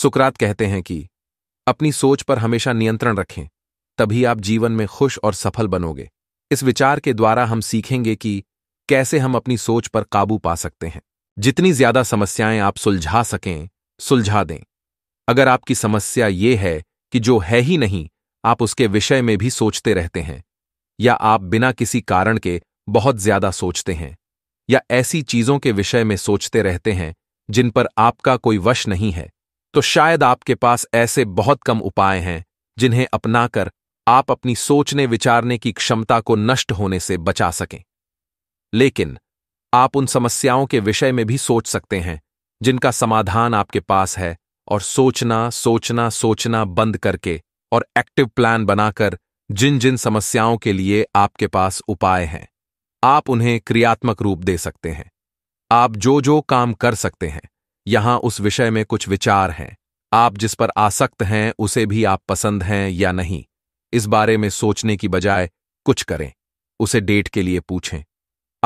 सुकरात कहते हैं कि अपनी सोच पर हमेशा नियंत्रण रखें तभी आप जीवन में खुश और सफल बनोगे इस विचार के द्वारा हम सीखेंगे कि कैसे हम अपनी सोच पर काबू पा सकते हैं जितनी ज्यादा समस्याएं आप सुलझा सकें सुलझा दें अगर आपकी समस्या ये है कि जो है ही नहीं आप उसके विषय में भी सोचते रहते हैं या आप बिना किसी कारण के बहुत ज्यादा सोचते हैं या ऐसी चीजों के विषय में सोचते रहते हैं जिन पर आपका कोई वश नहीं है तो शायद आपके पास ऐसे बहुत कम उपाय हैं जिन्हें अपनाकर आप अपनी सोचने विचारने की क्षमता को नष्ट होने से बचा सकें लेकिन आप उन समस्याओं के विषय में भी सोच सकते हैं जिनका समाधान आपके पास है और सोचना सोचना सोचना बंद करके और एक्टिव प्लान बनाकर जिन जिन समस्याओं के लिए आपके पास उपाय हैं आप उन्हें क्रियात्मक रूप दे सकते हैं आप जो जो काम कर सकते हैं यहां उस विषय में कुछ विचार हैं आप जिस पर आसक्त हैं उसे भी आप पसंद हैं या नहीं इस बारे में सोचने की बजाय कुछ करें उसे डेट के लिए पूछें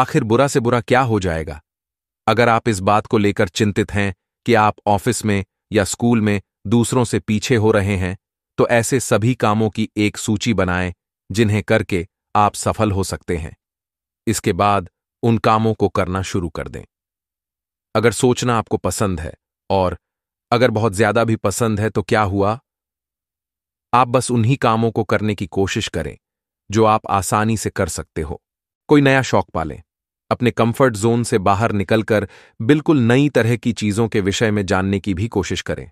आखिर बुरा से बुरा क्या हो जाएगा अगर आप इस बात को लेकर चिंतित हैं कि आप ऑफिस में या स्कूल में दूसरों से पीछे हो रहे हैं तो ऐसे सभी कामों की एक सूची बनाएं जिन्हें करके आप सफल हो सकते हैं इसके बाद उन कामों को करना शुरू कर दें अगर सोचना आपको पसंद है और अगर बहुत ज्यादा भी पसंद है तो क्या हुआ आप बस उन्हीं कामों को करने की कोशिश करें जो आप आसानी से कर सकते हो कोई नया शौक पालें अपने कंफर्ट जोन से बाहर निकलकर बिल्कुल नई तरह की चीजों के विषय में जानने की भी कोशिश करें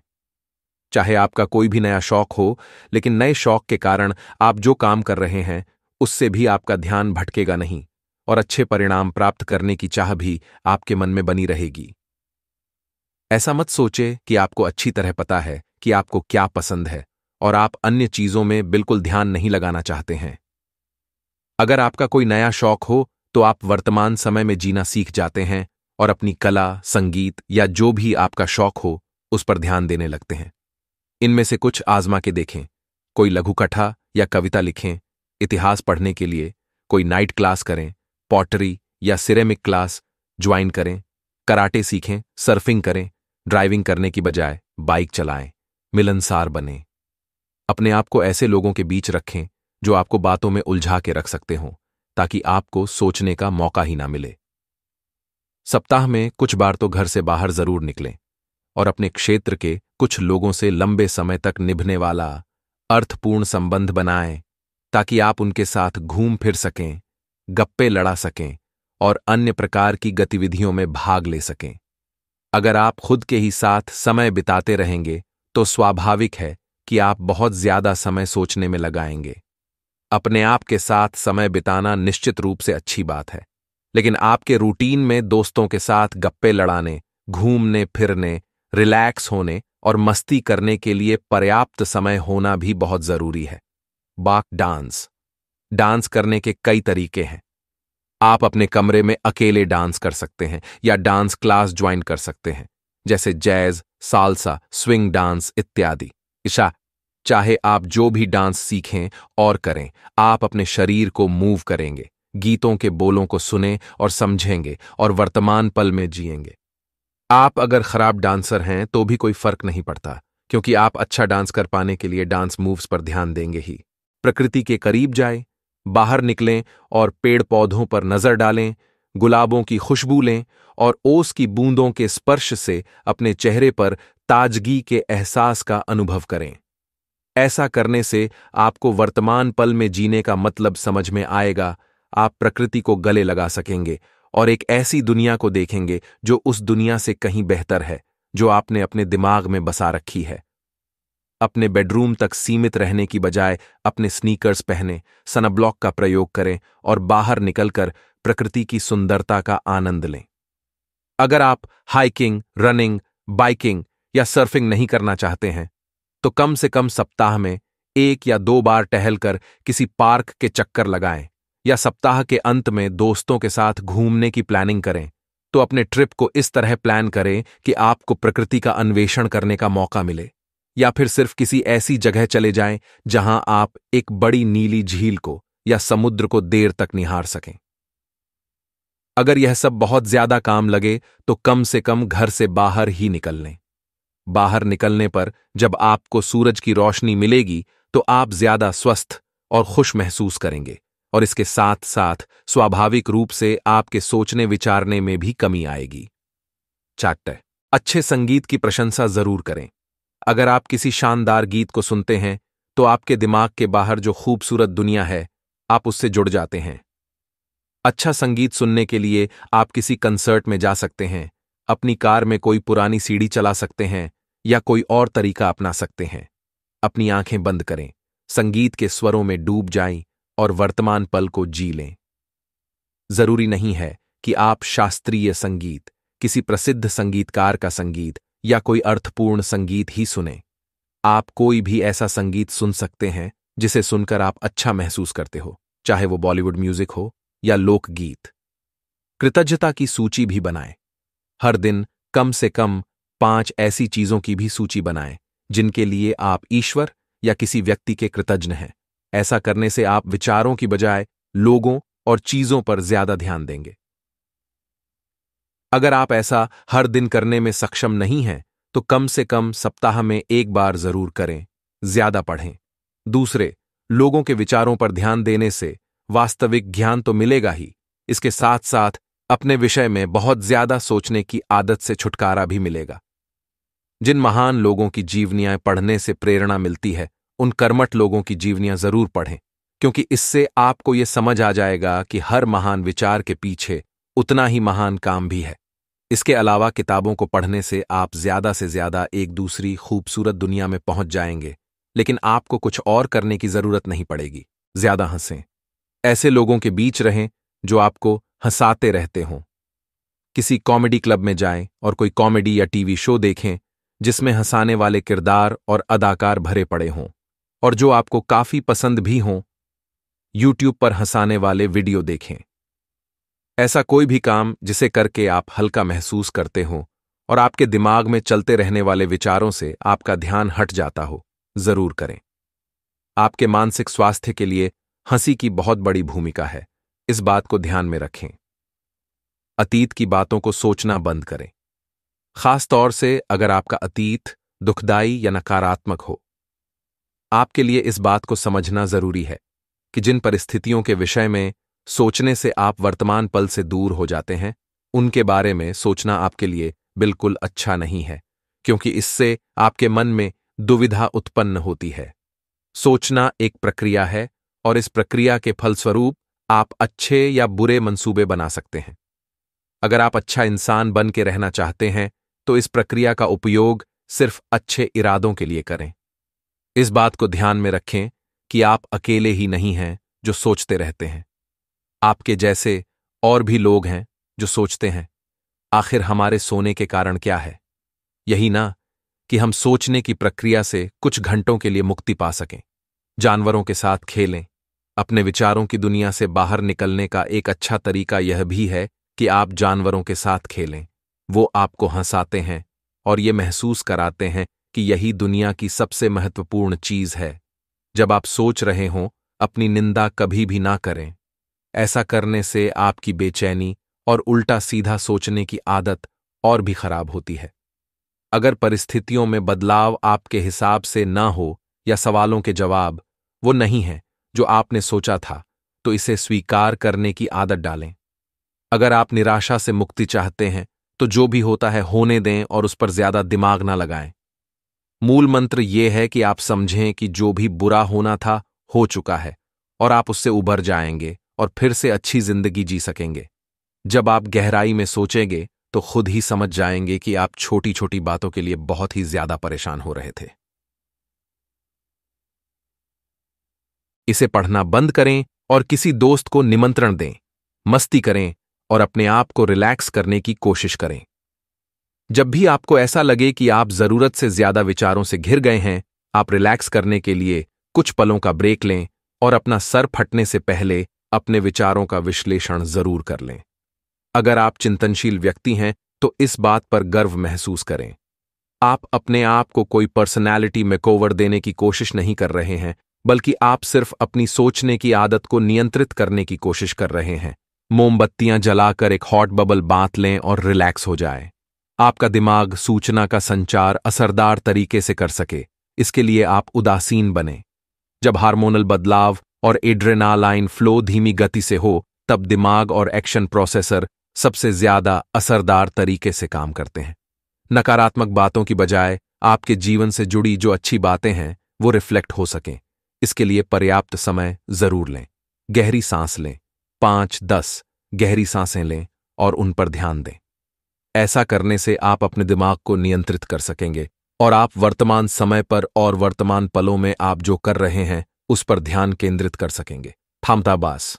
चाहे आपका कोई भी नया शौक हो लेकिन नए शौक के कारण आप जो काम कर रहे हैं उससे भी आपका ध्यान भटकेगा नहीं और अच्छे परिणाम प्राप्त करने की चाह भी आपके मन में बनी रहेगी ऐसा मत सोचे कि आपको अच्छी तरह पता है कि आपको क्या पसंद है और आप अन्य चीजों में बिल्कुल ध्यान नहीं लगाना चाहते हैं अगर आपका कोई नया शौक हो तो आप वर्तमान समय में जीना सीख जाते हैं और अपनी कला संगीत या जो भी आपका शौक हो उस पर ध्यान देने लगते हैं इनमें से कुछ आजमा के देखें कोई लघुकथा या कविता लिखें इतिहास पढ़ने के लिए कोई नाइट क्लास करें पॉटरी या सिरेमिक क्लास ज्वाइन करें कराटे सीखें सर्फिंग करें ड्राइविंग करने की बजाय बाइक चलाएं मिलनसार बने अपने आप को ऐसे लोगों के बीच रखें जो आपको बातों में उलझा के रख सकते हों ताकि आपको सोचने का मौका ही ना मिले सप्ताह में कुछ बार तो घर से बाहर जरूर निकलें और अपने क्षेत्र के कुछ लोगों से लंबे समय तक निभने वाला अर्थपूर्ण संबंध बनाएं ताकि आप उनके साथ घूम फिर सकें गप्पे लड़ा सकें और अन्य प्रकार की गतिविधियों में भाग ले सकें अगर आप खुद के ही साथ समय बिताते रहेंगे तो स्वाभाविक है कि आप बहुत ज्यादा समय सोचने में लगाएंगे अपने आप के साथ समय बिताना निश्चित रूप से अच्छी बात है लेकिन आपके रूटीन में दोस्तों के साथ गप्पे लड़ाने घूमने फिरने रिलैक्स होने और मस्ती करने के लिए पर्याप्त समय होना भी बहुत जरूरी है बाक डांस डांस करने के कई तरीके हैं आप अपने कमरे में अकेले डांस कर सकते हैं या डांस क्लास ज्वाइन कर सकते हैं जैसे जैज सालसा स्विंग डांस इत्यादि ईशा चाहे आप जो भी डांस सीखें और करें आप अपने शरीर को मूव करेंगे गीतों के बोलों को सुने और समझेंगे और वर्तमान पल में जिएंगे आप अगर खराब डांसर हैं तो भी कोई फर्क नहीं पड़ता क्योंकि आप अच्छा डांस कर पाने के लिए डांस मूव्स पर ध्यान देंगे ही प्रकृति के करीब जाए बाहर निकलें और पेड़ पौधों पर नजर डालें गुलाबों की खुशबू लें और ओस की बूंदों के स्पर्श से अपने चेहरे पर ताजगी के एहसास का अनुभव करें ऐसा करने से आपको वर्तमान पल में जीने का मतलब समझ में आएगा आप प्रकृति को गले लगा सकेंगे और एक ऐसी दुनिया को देखेंगे जो उस दुनिया से कहीं बेहतर है जो आपने अपने दिमाग में बसा रखी है अपने बेडरूम तक सीमित रहने की बजाय अपने स्नीकर्स पहने सनब्लॉक का प्रयोग करें और बाहर निकलकर प्रकृति की सुंदरता का आनंद लें अगर आप हाइकिंग रनिंग बाइकिंग या सर्फिंग नहीं करना चाहते हैं तो कम से कम सप्ताह में एक या दो बार टहलकर किसी पार्क के चक्कर लगाएं या सप्ताह के अंत में दोस्तों के साथ घूमने की प्लानिंग करें तो अपने ट्रिप को इस तरह प्लान करें कि आपको प्रकृति का अन्वेषण करने का मौका मिले या फिर सिर्फ किसी ऐसी जगह चले जाएं जहां आप एक बड़ी नीली झील को या समुद्र को देर तक निहार सकें अगर यह सब बहुत ज्यादा काम लगे तो कम से कम घर से बाहर ही निकल लें बाहर निकलने पर जब आपको सूरज की रोशनी मिलेगी तो आप ज्यादा स्वस्थ और खुश महसूस करेंगे और इसके साथ साथ स्वाभाविक रूप से आपके सोचने विचारने में भी कमी आएगी चार्टर अच्छे संगीत की प्रशंसा जरूर करें अगर आप किसी शानदार गीत को सुनते हैं तो आपके दिमाग के बाहर जो खूबसूरत दुनिया है आप उससे जुड़ जाते हैं अच्छा संगीत सुनने के लिए आप किसी कंसर्ट में जा सकते हैं अपनी कार में कोई पुरानी सीढ़ी चला सकते हैं या कोई और तरीका अपना सकते हैं अपनी आंखें बंद करें संगीत के स्वरों में डूब जाएं और वर्तमान पल को जी लें जरूरी नहीं है कि आप शास्त्रीय संगीत किसी प्रसिद्ध संगीतकार का संगीत या कोई अर्थपूर्ण संगीत ही सुने आप कोई भी ऐसा संगीत सुन सकते हैं जिसे सुनकर आप अच्छा महसूस करते हो चाहे वो बॉलीवुड म्यूजिक हो या लोकगीत कृतज्ञता की सूची भी बनाएं हर दिन कम से कम पांच ऐसी चीजों की भी सूची बनाएं जिनके लिए आप ईश्वर या किसी व्यक्ति के कृतज्ञ हैं ऐसा करने से आप विचारों की बजाय लोगों और चीजों पर ज्यादा ध्यान देंगे अगर आप ऐसा हर दिन करने में सक्षम नहीं हैं तो कम से कम सप्ताह में एक बार जरूर करें ज्यादा पढ़ें दूसरे लोगों के विचारों पर ध्यान देने से वास्तविक ज्ञान तो मिलेगा ही इसके साथ साथ अपने विषय में बहुत ज्यादा सोचने की आदत से छुटकारा भी मिलेगा जिन महान लोगों की जीवनियां पढ़ने से प्रेरणा मिलती है उन कर्मठ लोगों की जीवनियां जरूर पढ़ें क्योंकि इससे आपको ये समझ आ जाएगा कि हर महान विचार के पीछे उतना ही महान काम भी है इसके अलावा किताबों को पढ़ने से आप ज्यादा से ज्यादा एक दूसरी खूबसूरत दुनिया में पहुंच जाएंगे लेकिन आपको कुछ और करने की जरूरत नहीं पड़ेगी ज्यादा हंसें ऐसे लोगों के बीच रहें जो आपको हंसाते रहते हों किसी कॉमेडी क्लब में जाएं और कोई कॉमेडी या टीवी शो देखें जिसमें हंसाने वाले किरदार और अदाकार भरे पड़े हों और जो आपको काफी पसंद भी हों यूट्यूब पर हंसाने वाले वीडियो देखें ऐसा कोई भी काम जिसे करके आप हल्का महसूस करते हो और आपके दिमाग में चलते रहने वाले विचारों से आपका ध्यान हट जाता हो जरूर करें आपके मानसिक स्वास्थ्य के लिए हंसी की बहुत बड़ी भूमिका है इस बात को ध्यान में रखें अतीत की बातों को सोचना बंद करें खास तौर से अगर आपका अतीत दुखदाई या नकारात्मक हो आपके लिए इस बात को समझना जरूरी है कि जिन परिस्थितियों के विषय में सोचने से आप वर्तमान पल से दूर हो जाते हैं उनके बारे में सोचना आपके लिए बिल्कुल अच्छा नहीं है क्योंकि इससे आपके मन में दुविधा उत्पन्न होती है सोचना एक प्रक्रिया है और इस प्रक्रिया के फलस्वरूप आप अच्छे या बुरे मंसूबे बना सकते हैं अगर आप अच्छा इंसान बन के रहना चाहते हैं तो इस प्रक्रिया का उपयोग सिर्फ अच्छे इरादों के लिए करें इस बात को ध्यान में रखें कि आप अकेले ही नहीं हैं जो सोचते रहते हैं आपके जैसे और भी लोग हैं जो सोचते हैं आखिर हमारे सोने के कारण क्या है यही ना कि हम सोचने की प्रक्रिया से कुछ घंटों के लिए मुक्ति पा सकें जानवरों के साथ खेलें अपने विचारों की दुनिया से बाहर निकलने का एक अच्छा तरीका यह भी है कि आप जानवरों के साथ खेलें वो आपको हंसाते हैं और ये महसूस कराते हैं कि यही दुनिया की सबसे महत्वपूर्ण चीज है जब आप सोच रहे हों अपनी निंदा कभी भी ना करें ऐसा करने से आपकी बेचैनी और उल्टा सीधा सोचने की आदत और भी खराब होती है अगर परिस्थितियों में बदलाव आपके हिसाब से न हो या सवालों के जवाब वो नहीं है जो आपने सोचा था तो इसे स्वीकार करने की आदत डालें अगर आप निराशा से मुक्ति चाहते हैं तो जो भी होता है होने दें और उस पर ज्यादा दिमाग ना लगाएं मूल मंत्र यह है कि आप समझें कि जो भी बुरा होना था हो चुका है और आप उससे उभर जाएंगे और फिर से अच्छी जिंदगी जी सकेंगे जब आप गहराई में सोचेंगे तो खुद ही समझ जाएंगे कि आप छोटी छोटी बातों के लिए बहुत ही ज्यादा परेशान हो रहे थे इसे पढ़ना बंद करें और किसी दोस्त को निमंत्रण दें मस्ती करें और अपने आप को रिलैक्स करने की कोशिश करें जब भी आपको ऐसा लगे कि आप जरूरत से ज्यादा विचारों से घिर गए हैं आप रिलैक्स करने के लिए कुछ पलों का ब्रेक लें और अपना सर फटने से पहले अपने विचारों का विश्लेषण जरूर कर लें अगर आप चिंतनशील व्यक्ति हैं तो इस बात पर गर्व महसूस करें आप अपने आप को कोई पर्सनैलिटी मेकोवर देने की कोशिश नहीं कर रहे हैं बल्कि आप सिर्फ अपनी सोचने की आदत को नियंत्रित करने की कोशिश कर रहे हैं मोमबत्तियां जलाकर एक हॉट बबल बांध लें और रिलैक्स हो जाए आपका दिमाग सूचना का संचार असरदार तरीके से कर सके इसके लिए आप उदासीन बने जब हार्मोनल बदलाव और एड्रेनालाइन फ्लो धीमी गति से हो तब दिमाग और एक्शन प्रोसेसर सबसे ज्यादा असरदार तरीके से काम करते हैं नकारात्मक बातों की बजाय आपके जीवन से जुड़ी जो अच्छी बातें हैं वो रिफ्लेक्ट हो सकें इसके लिए पर्याप्त समय जरूर लें गहरी सांस लें पांच दस गहरी सांसें लें और उन पर ध्यान दें ऐसा करने से आप अपने दिमाग को नियंत्रित कर सकेंगे और आप वर्तमान समय पर और वर्तमान पलों में आप जो कर रहे हैं उस पर ध्यान केंद्रित कर सकेंगे थामताबास